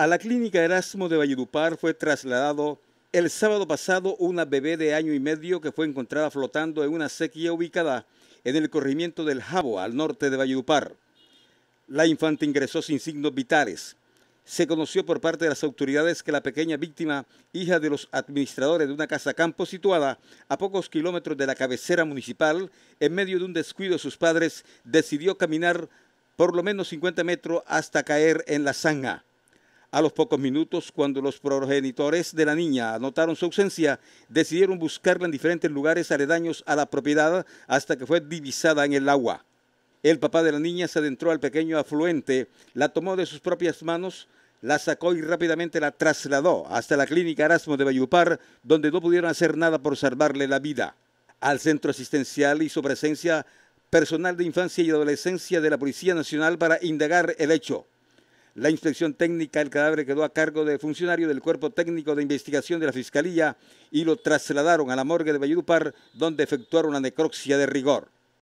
A la clínica Erasmo de Valledupar fue trasladado el sábado pasado una bebé de año y medio que fue encontrada flotando en una sequía ubicada en el corrimiento del Jabo, al norte de Valledupar. La infanta ingresó sin signos vitales. Se conoció por parte de las autoridades que la pequeña víctima, hija de los administradores de una casa campo situada a pocos kilómetros de la cabecera municipal, en medio de un descuido de sus padres, decidió caminar por lo menos 50 metros hasta caer en la zanja. A los pocos minutos, cuando los progenitores de la niña anotaron su ausencia, decidieron buscarla en diferentes lugares aledaños a la propiedad hasta que fue divisada en el agua. El papá de la niña se adentró al pequeño afluente, la tomó de sus propias manos, la sacó y rápidamente la trasladó hasta la clínica Erasmo de Bayupar, donde no pudieron hacer nada por salvarle la vida. Al centro asistencial hizo presencia personal de infancia y adolescencia de la Policía Nacional para indagar el hecho. La inspección técnica del cadáver quedó a cargo de funcionarios del Cuerpo Técnico de Investigación de la Fiscalía y lo trasladaron a la morgue de Valledupar, donde efectuaron una necropsia de rigor.